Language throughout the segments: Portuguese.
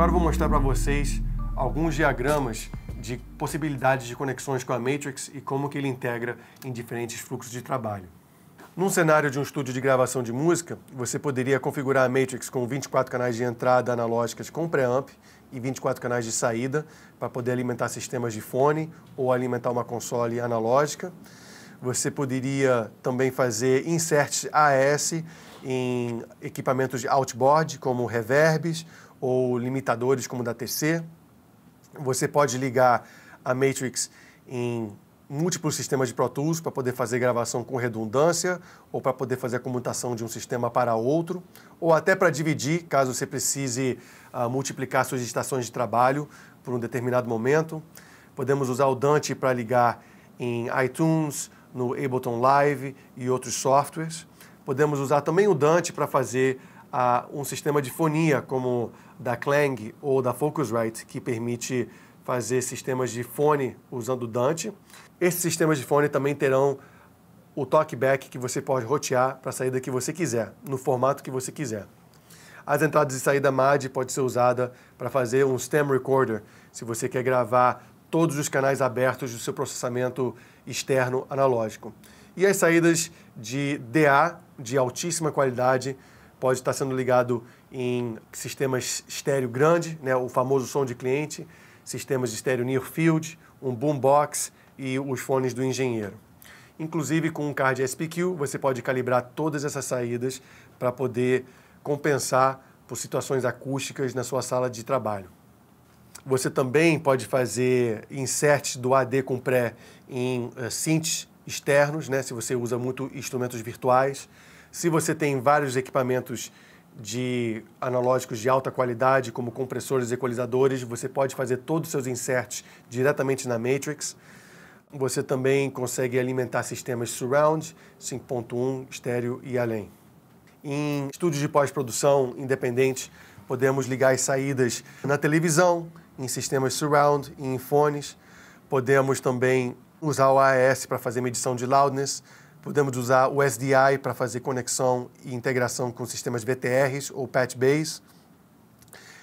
Agora eu vou mostrar para vocês alguns diagramas de possibilidades de conexões com a Matrix e como que ele integra em diferentes fluxos de trabalho. Num cenário de um estúdio de gravação de música, você poderia configurar a Matrix com 24 canais de entrada analógicas com preamp e 24 canais de saída para poder alimentar sistemas de fone ou alimentar uma console analógica. Você poderia também fazer inserts AS em equipamentos de outboard, como reverbs ou limitadores como da TC. Você pode ligar a Matrix em múltiplos sistemas de Pro Tools para poder fazer gravação com redundância ou para poder fazer a comutação de um sistema para outro, ou até para dividir, caso você precise uh, multiplicar suas estações de trabalho por um determinado momento. Podemos usar o Dante para ligar em iTunes, no Ableton Live e outros softwares. Podemos usar também o Dante para fazer a um sistema de fonia como da Clang ou da Focusrite, que permite fazer sistemas de fone usando Dante. Esses sistemas de fone também terão o talkback que você pode rotear para a saída que você quiser, no formato que você quiser. As entradas e saída MAD pode ser usada para fazer um stem recorder, se você quer gravar todos os canais abertos do seu processamento externo analógico. E as saídas de DA de altíssima qualidade pode estar sendo ligado em sistemas estéreo grande, né, o famoso som de cliente, sistemas de estéreo near field, um boombox e os fones do engenheiro. Inclusive com um card SPQ, você pode calibrar todas essas saídas para poder compensar por situações acústicas na sua sala de trabalho. Você também pode fazer inserts do AD com pré em uh, synths externos, né, se você usa muito instrumentos virtuais se você tem vários equipamentos de analógicos de alta qualidade, como compressores e equalizadores, você pode fazer todos os seus inserts diretamente na Matrix. Você também consegue alimentar sistemas surround, 5.1, estéreo e além. Em estúdios de pós-produção independente, podemos ligar as saídas na televisão, em sistemas surround e em fones. Podemos também usar o AES para fazer medição de loudness, Podemos usar o SDI para fazer conexão e integração com sistemas VTRs ou patch Base,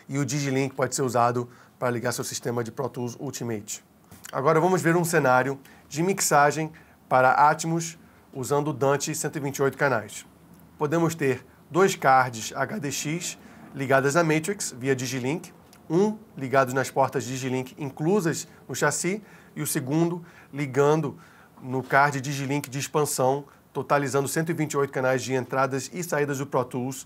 E o DigiLink pode ser usado para ligar seu sistema de Pro Tools Ultimate. Agora vamos ver um cenário de mixagem para Atmos usando o Dante 128 canais. Podemos ter dois cards HDX ligadas à Matrix via DigiLink, um ligado nas portas DigiLink inclusas no chassi e o segundo ligando no card Digilink de expansão, totalizando 128 canais de entradas e saídas do Pro Tools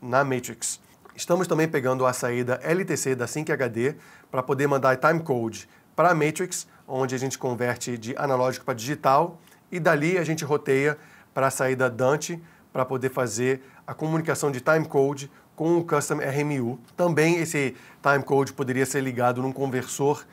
na Matrix. Estamos também pegando a saída LTC da Sync HD para poder mandar timecode para a Matrix, onde a gente converte de analógico para digital, e dali a gente roteia para a saída Dante para poder fazer a comunicação de timecode com o Custom RMU. Também esse timecode poderia ser ligado num conversor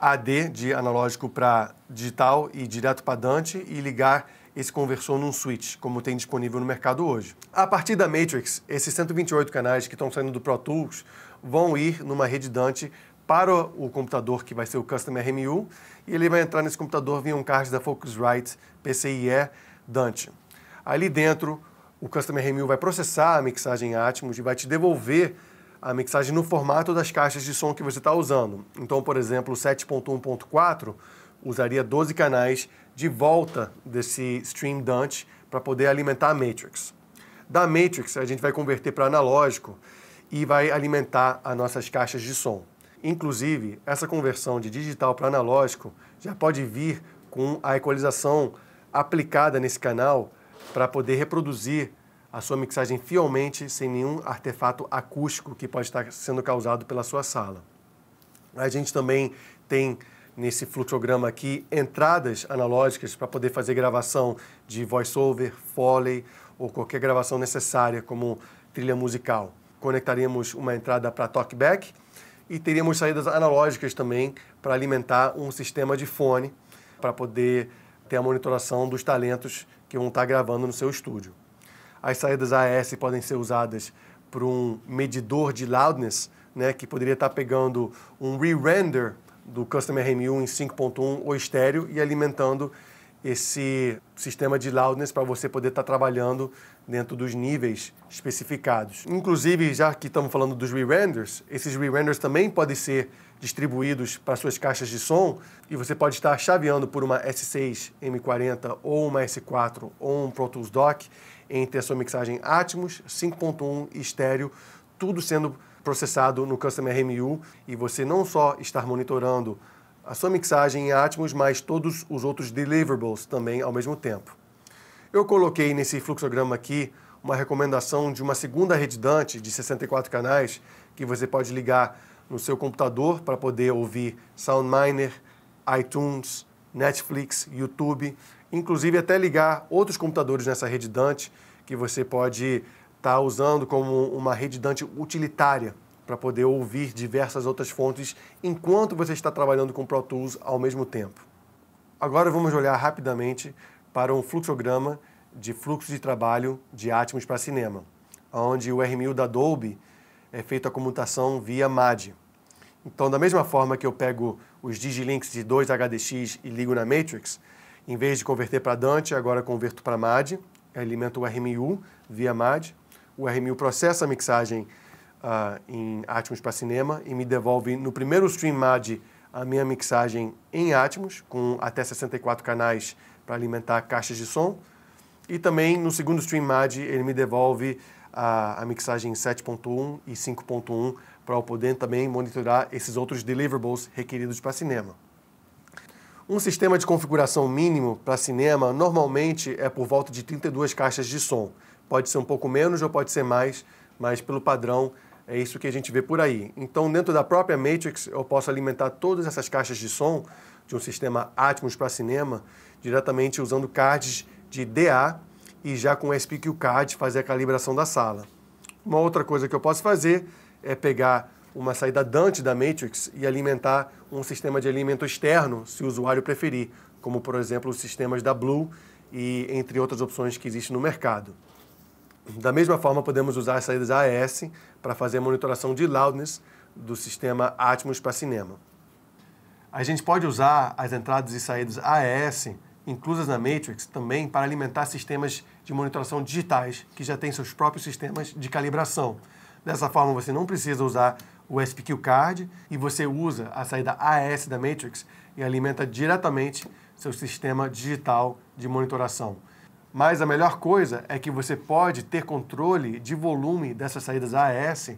AD de analógico para digital e direto para Dante e ligar esse conversor num switch, como tem disponível no mercado hoje. A partir da Matrix, esses 128 canais que estão saindo do Pro Tools vão ir numa rede Dante para o computador que vai ser o Custom RMU e ele vai entrar nesse computador via um card da Focusrite PCIe Dante. Ali dentro, o Custom RMU vai processar a mixagem Atmos e vai te devolver a mixagem no formato das caixas de som que você está usando. Então, por exemplo, o 7.1.4 usaria 12 canais de volta desse Stream Dunch para poder alimentar a Matrix. Da Matrix, a gente vai converter para analógico e vai alimentar as nossas caixas de som. Inclusive, essa conversão de digital para analógico já pode vir com a equalização aplicada nesse canal para poder reproduzir a sua mixagem fielmente, sem nenhum artefato acústico que pode estar sendo causado pela sua sala. A gente também tem nesse fluxograma aqui entradas analógicas para poder fazer gravação de voiceover, foley ou qualquer gravação necessária como trilha musical. Conectaríamos uma entrada para talkback e teríamos saídas analógicas também para alimentar um sistema de fone para poder ter a monitoração dos talentos que vão estar gravando no seu estúdio as saídas AES podem ser usadas para um medidor de loudness, né, que poderia estar pegando um re-render do Custom RM1 em 5.1 ou estéreo e alimentando esse sistema de loudness para você poder estar tá trabalhando dentro dos níveis especificados. Inclusive, já que estamos falando dos re-renders, esses re-renders também podem ser distribuídos para suas caixas de som e você pode estar chaveando por uma S6 M40 ou uma S4 ou um Pro Tools Dock entre a sua mixagem Atmos, 5.1 e estéreo, tudo sendo processado no Custom RMU e você não só estar monitorando a sua mixagem em Atmos mas todos os outros deliverables também ao mesmo tempo. Eu coloquei nesse fluxograma aqui uma recomendação de uma segunda rede Dante de 64 canais que você pode ligar no seu computador para poder ouvir SoundMiner, iTunes, Netflix, YouTube, inclusive até ligar outros computadores nessa rede Dante que você pode estar tá usando como uma rede Dante utilitária para poder ouvir diversas outras fontes enquanto você está trabalhando com Pro Tools ao mesmo tempo. Agora vamos olhar rapidamente para um fluxograma de fluxo de trabalho de Atmos para cinema, onde o RMU da Adobe é feito a comutação via MAD. Então, da mesma forma que eu pego os digilinks de 2 HDX e ligo na Matrix, em vez de converter para Dante, agora converto para MAD, alimento o RMU via MAD. O RMU processa a mixagem uh, em Atmos para cinema e me devolve no primeiro stream mad a minha mixagem em Atmos, com até 64 canais para alimentar caixas de som. E também no segundo stream mad ele me devolve a, a mixagem 7.1 e 5.1 para eu poder também monitorar esses outros deliverables requeridos para cinema. Um sistema de configuração mínimo para cinema normalmente é por volta de 32 caixas de som. Pode ser um pouco menos ou pode ser mais, mas pelo padrão é isso que a gente vê por aí. Então, dentro da própria Matrix, eu posso alimentar todas essas caixas de som de um sistema Atmos para cinema diretamente usando cards de DA e já com o SPQ card fazer a calibração da sala. Uma outra coisa que eu posso fazer é pegar uma saída Dante da Matrix e alimentar um sistema de alimento externo, se o usuário preferir, como por exemplo os sistemas da Blue e entre outras opções que existem no mercado. Da mesma forma, podemos usar as saídas AES para fazer a monitoração de loudness do sistema Atmos para cinema. A gente pode usar as entradas e saídas AES inclusas na Matrix também para alimentar sistemas de monitoração digitais que já têm seus próprios sistemas de calibração. Dessa forma, você não precisa usar o SPQ Card e você usa a saída AES da Matrix e alimenta diretamente seu sistema digital de monitoração. Mas a melhor coisa é que você pode ter controle de volume dessas saídas AES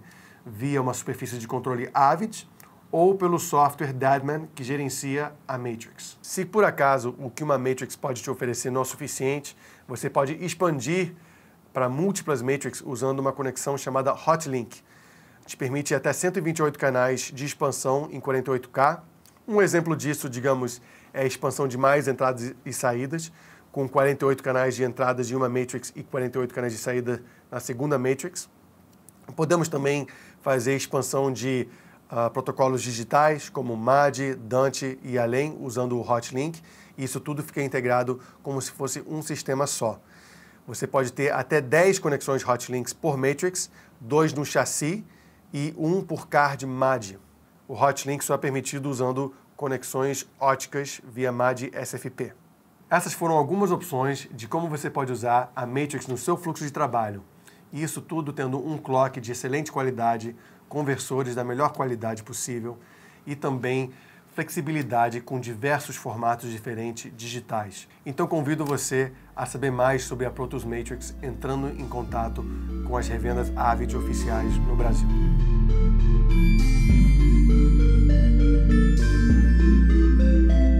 via uma superfície de controle Avid ou pelo software Deadman que gerencia a Matrix. Se por acaso o que uma Matrix pode te oferecer não é suficiente, você pode expandir para múltiplas Matrix usando uma conexão chamada Hotlink. Te permite até 128 canais de expansão em 48K. Um exemplo disso, digamos, é a expansão de mais entradas e saídas com 48 canais de entrada de uma matrix e 48 canais de saída na segunda matrix. Podemos também fazer expansão de uh, protocolos digitais como MAD, Dante e além, usando o Hotlink. Isso tudo fica integrado como se fosse um sistema só. Você pode ter até 10 conexões Hotlinks por matrix, dois no chassi e um por card MAD. O Hotlink só é permitido usando conexões óticas via MAD SFP. Essas foram algumas opções de como você pode usar a Matrix no seu fluxo de trabalho. E isso tudo tendo um clock de excelente qualidade, conversores da melhor qualidade possível e também flexibilidade com diversos formatos diferentes digitais. Então convido você a saber mais sobre a Protus Matrix entrando em contato com as revendas Avid oficiais no Brasil. Música